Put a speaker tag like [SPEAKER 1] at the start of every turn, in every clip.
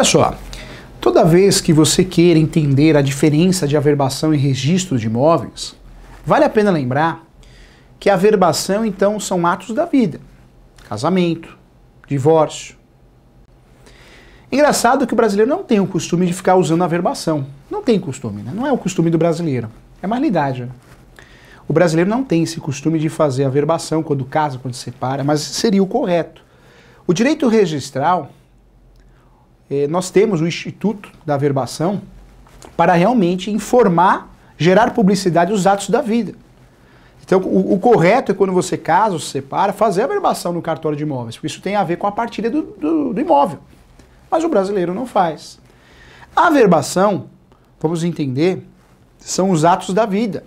[SPEAKER 1] Olha só, toda vez que você queira entender a diferença de averbação e registro de imóveis, vale a pena lembrar que a averbação, então, são atos da vida. Casamento, divórcio. Engraçado que o brasileiro não tem o costume de ficar usando a averbação. Não tem costume, né? Não é o costume do brasileiro. É mais realidade. Né? O brasileiro não tem esse costume de fazer a averbação quando casa, quando se separa, mas seria o correto. O direito registral é, nós temos o Instituto da Verbação para realmente informar, gerar publicidade os atos da vida. Então, o, o, correto é quando você casa ou se separa, fazer a verbação no cartório de imóveis, porque isso tem a ver com a partilha do, do, do imóvel. Mas o brasileiro não faz. A verbação, vamos entender, são os atos da vida.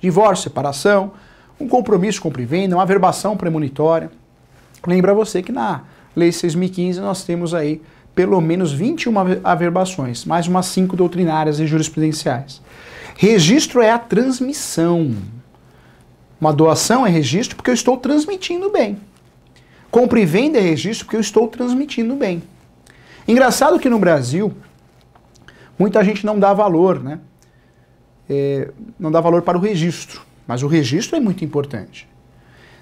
[SPEAKER 1] Divórcio, separação, um compromisso, compra e venda, uma verbação premonitória. Lembra você que na Lei 6.015 nós temos aí pelo menos 21 averbações, mais umas 5 doutrinárias e jurisprudenciais. Registro é a transmissão. Uma doação é registro porque eu estou transmitindo bem. Compra e venda é registro porque eu estou transmitindo bem. Engraçado que no Brasil, muita gente não dá valor, né? É, não dá valor para o registro. Mas o registro é muito importante.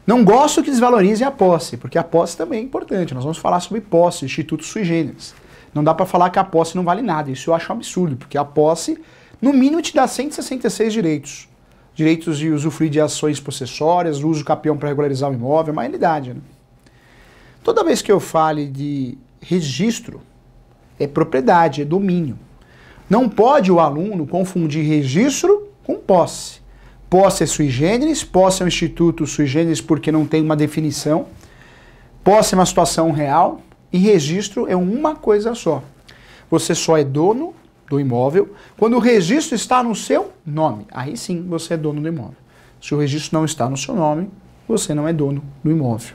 [SPEAKER 1] Não gosto que desvalorizem a posse, porque a posse também é importante. Nós vamos falar sobre posse, instituto sui generis. Não dá para falar que a posse não vale nada. Isso eu acho um absurdo, porque a posse, no mínimo, te dá 166 direitos. Direitos de usufruir de ações possessórias, uso capião para regularizar o imóvel, uma realidade. Né? Toda vez que eu fale de registro, é propriedade, é domínio. Não pode o aluno confundir registro com posse pós ser é sui generis, posse é um instituto sui generis porque não tem uma definição. pós ser é uma situação real e registro é uma coisa só. Você só é dono do imóvel quando o registro está no seu nome. Aí sim você é dono do imóvel. Se o registro não está no seu nome, você não é dono do imóvel.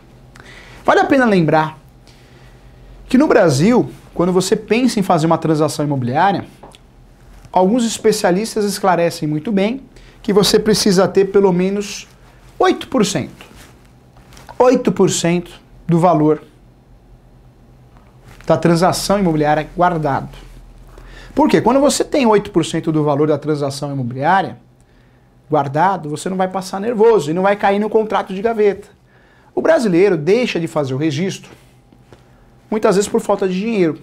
[SPEAKER 1] Vale a pena lembrar que no Brasil, quando você pensa em fazer uma transação imobiliária, alguns especialistas esclarecem muito bem que você precisa ter pelo menos 8%. 8% do valor da transação imobiliária guardado. Por quê? Quando você tem 8% do valor da transação imobiliária guardado, você não vai passar nervoso e não vai cair no contrato de gaveta. O brasileiro deixa de fazer o registro, muitas vezes por falta de dinheiro.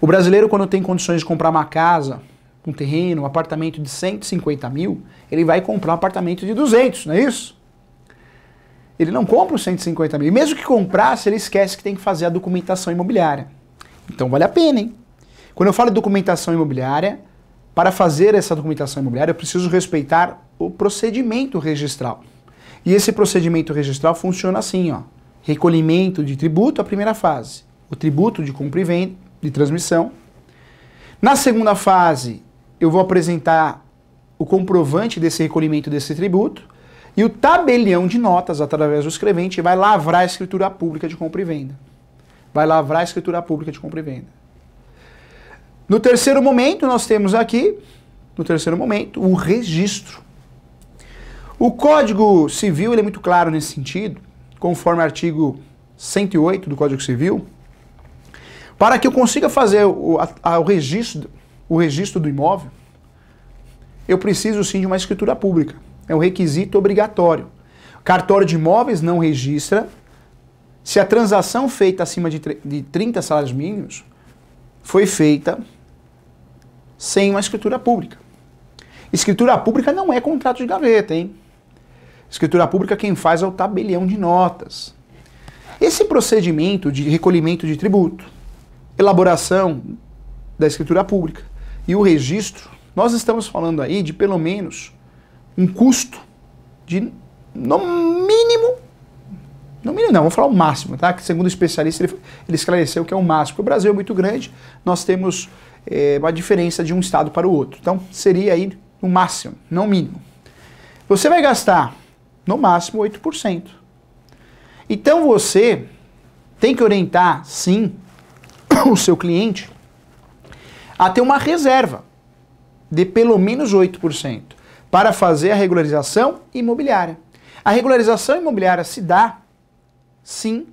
[SPEAKER 1] O brasileiro, quando tem condições de comprar uma casa, um terreno, um apartamento de 150 mil, ele vai comprar um apartamento de 200, não é isso? Ele não compra os 150 mil. E mesmo que comprasse, ele esquece que tem que fazer a documentação imobiliária. Então vale a pena, hein? Quando eu falo de documentação imobiliária, para fazer essa documentação imobiliária, eu preciso respeitar o procedimento registral. E esse procedimento registral funciona assim, ó. Recolhimento de tributo, a primeira fase. O tributo de compra e venda, de transmissão. Na segunda fase, eu vou apresentar o comprovante desse recolhimento desse tributo e o tabelião de notas, através do escrevente, vai lavrar a escritura pública de compra e venda. Vai lavrar a escritura pública de compra e venda. No terceiro momento, nós temos aqui, no terceiro momento, o registro. O Código Civil é muito claro nesse sentido, conforme o artigo 108 do Código Civil. Para que eu consiga fazer o, a, a, o registro o registro do imóvel, eu preciso sim de uma escritura pública. É um requisito obrigatório. Cartório de imóveis não registra. Se a transação feita acima de, de 30 salários mínimos foi feita sem uma escritura pública. Escritura pública não é contrato de gaveta, hein? Escritura pública é quem faz é o tabelião de notas. Esse procedimento de recolhimento de tributo, elaboração da escritura pública, e o registro, nós estamos falando aí de pelo menos um custo de, no mínimo, no mínimo não, vamos falar o máximo, tá? Que segundo o especialista, ele, ele esclareceu que é o máximo. o Brasil é muito grande, nós temos é, uma diferença de um estado para o outro. Então, seria aí no máximo, não mínimo. Você vai gastar, no máximo, 8%. Então, você tem que orientar, sim, o seu cliente a ter uma reserva de pelo menos 8% para fazer a regularização imobiliária. A regularização imobiliária se dá, sim,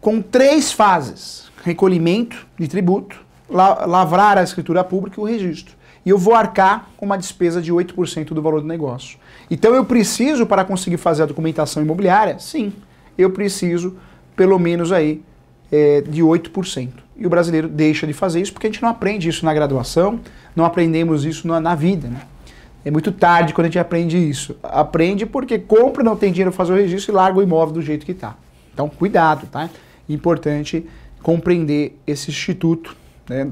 [SPEAKER 1] com três fases: recolhimento de tributo, lavrar a escritura pública e o registro. E eu vou arcar com uma despesa de 8% do valor do negócio. Então eu preciso, para conseguir fazer a documentação imobiliária, sim, eu preciso pelo menos aí é, de 8%. E o brasileiro deixa de fazer isso porque a gente não aprende isso na graduação, não aprendemos isso na, na vida. Né? É muito tarde quando a gente aprende isso. Aprende porque compra, não tem dinheiro para fazer o registro e larga o imóvel do jeito que está. Então, cuidado, tá? Importante compreender esse instituto, né?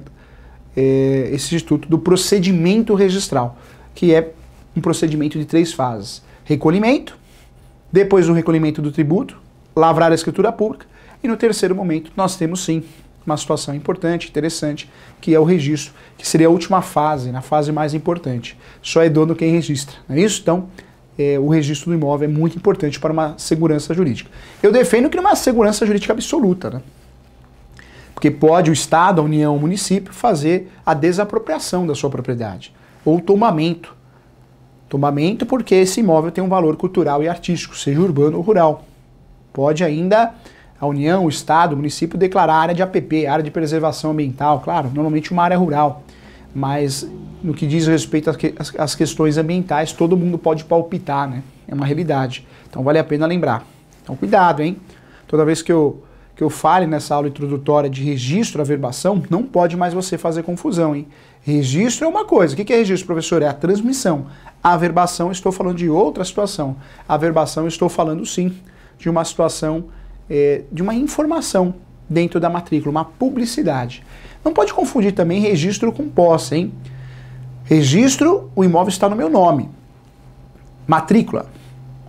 [SPEAKER 1] é, esse instituto do procedimento registral, que é um procedimento de três fases: recolhimento, depois o recolhimento do tributo, lavrar a escritura pública e no terceiro momento, nós temos sim uma situação importante, interessante, que é o registro, que seria a última fase, na fase mais importante. Só é dono quem registra, não é isso? Então, é, o registro do imóvel é muito importante para uma segurança jurídica. Eu defendo que não é uma segurança jurídica absoluta, né? Porque pode o Estado, a União, o município fazer a desapropriação da sua propriedade ou tomamento. Tomamento porque esse imóvel tem um valor cultural e artístico, seja urbano ou rural. Pode ainda a União, o Estado, o município declarar área de APP, área de preservação ambiental, claro, normalmente uma área rural. Mas no que diz respeito às questões ambientais, todo mundo pode palpitar, né? É uma realidade. Então vale a pena lembrar. Então cuidado, hein? Toda vez que eu, que eu fale nessa aula introdutória de registro, averbação, não pode mais você fazer confusão, hein? Registro é uma coisa. O que é registro, professor? É a transmissão. A averbação, estou falando de outra situação. A averbação, estou falando sim de uma situação é, de uma informação dentro da matrícula, uma publicidade. Não pode confundir também registro com posse, hein? Registro, o imóvel está no meu nome. Matrícula,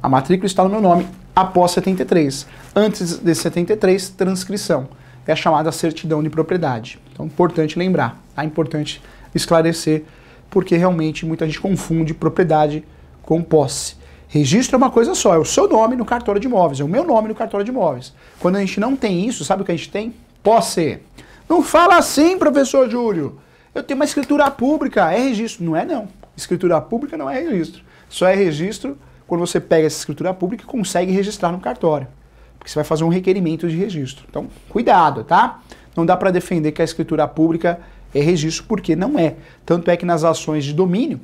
[SPEAKER 1] a matrícula está no meu nome após 73. Antes de 73, transcrição. É a chamada certidão de propriedade. Então, importante lembrar, é tá? importante esclarecer, porque realmente muita gente confunde propriedade com posse. Registro é uma coisa só, é o seu nome no cartório de imóveis, é o meu nome no cartório de imóveis. Quando a gente não tem isso, sabe o que a gente tem? Posse. Não fala assim, professor Júlio. Eu tenho uma escritura pública, é registro. Não é não. Escritura pública não é registro. Só é registro quando você pega essa escritura pública e consegue registrar no cartório. Porque você vai fazer um requerimento de registro. Então, cuidado, tá? Não dá para defender que a escritura pública é registro, porque não é. Tanto é que nas ações de domínio,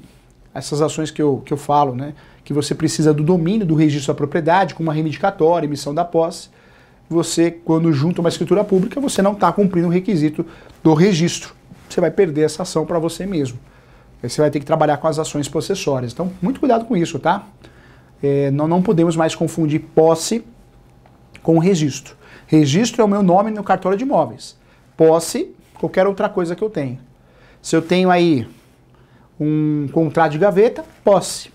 [SPEAKER 1] essas ações que eu, que eu falo, né? que você precisa do domínio do registro da propriedade, com uma reivindicatória, emissão da posse, você, quando junta uma escritura pública, você não está cumprindo o requisito do registro. Você vai perder essa ação para você mesmo. Aí você vai ter que trabalhar com as ações possessórias. Então, muito cuidado com isso, tá? É, nós não podemos mais confundir posse com registro. Registro é o meu nome no cartório de imóveis. Posse, qualquer outra coisa que eu tenha Se eu tenho aí um contrato de gaveta, posse.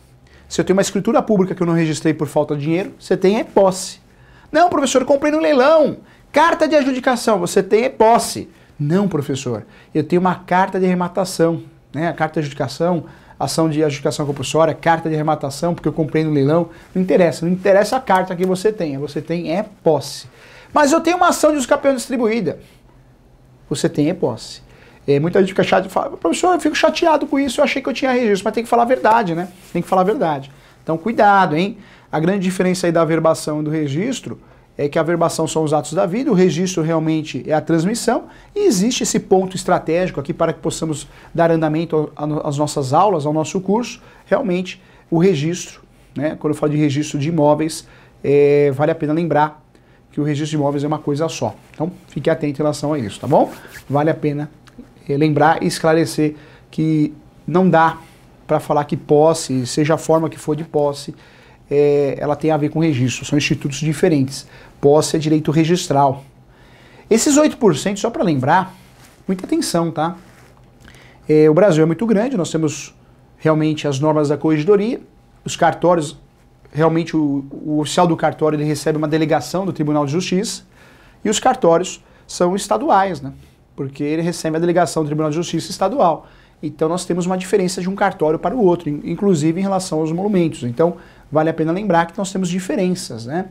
[SPEAKER 1] Se eu tenho uma escritura pública que eu não registrei por falta de dinheiro, você tem é posse. Não, professor, comprei no leilão. Carta de adjudicação, você tem é posse. Não, professor, eu tenho uma carta de arrematação, né? A carta de adjudicação, ação de adjudicação compulsória, carta de arrematação, porque eu comprei no leilão. Não interessa, não interessa a carta que você tenha, você tem é posse. Mas eu tenho uma ação de uso campeão distribuída. Você tem é posse. É, muita gente fica chateada, fala, professor, eu fico chateado com isso, eu achei que eu tinha registro, mas tem que falar a verdade, né? Tem que falar a verdade. Então, cuidado, hein? A grande diferença aí da verbação e do registro é que a verbação são os atos da vida, o registro realmente é a transmissão, e existe esse ponto estratégico aqui para que possamos dar andamento às nossas aulas, ao nosso curso, realmente o registro, né? quando eu falo de registro de imóveis, é, vale a pena lembrar que o registro de imóveis é uma coisa só. Então, fique atento em relação a isso, tá bom? Vale a pena lembrar e esclarecer que não dá para falar que posse, seja a forma que for de posse, é, ela tem a ver com registro, são institutos diferentes. Posse é direito registral. Esses 8%, só para lembrar, muita atenção, tá? É, o Brasil é muito grande, nós temos realmente as normas da corregedoria, os cartórios, realmente o, o oficial do cartório ele recebe uma delegação do Tribunal de Justiça, e os cartórios são estaduais, né? porque ele recebe a delegação do Tribunal de Justiça Estadual. Então nós temos uma diferença de um cartório para o outro, inclusive em relação aos monumentos. Então vale a pena lembrar que nós temos diferenças né,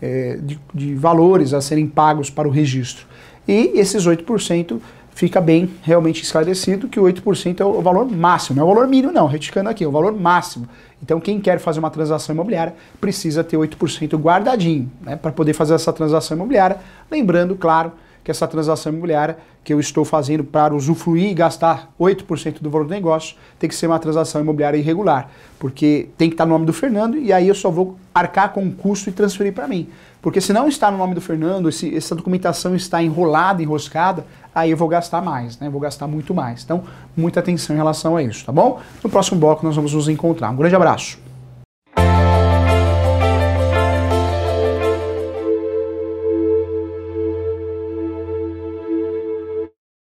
[SPEAKER 1] é, de, de valores a serem pagos para o registro. E esses 8% fica bem realmente esclarecido que 8% é o valor máximo, não é o valor mínimo não, retificando aqui, é o valor máximo. Então quem quer fazer uma transação imobiliária precisa ter 8% guardadinho né, para poder fazer essa transação imobiliária. Lembrando, claro, que essa transação imobiliária que eu estou fazendo para usufruir e gastar 8% do valor do negócio tem que ser uma transação imobiliária irregular, porque tem que estar no nome do Fernando e aí eu só vou arcar com o custo e transferir para mim. Porque se não está no nome do Fernando, se essa documentação está enrolada, enroscada, aí eu vou gastar mais, né? Vou gastar muito mais. Então, muita atenção em relação a isso, tá bom? No próximo bloco nós vamos nos encontrar. Um grande abraço.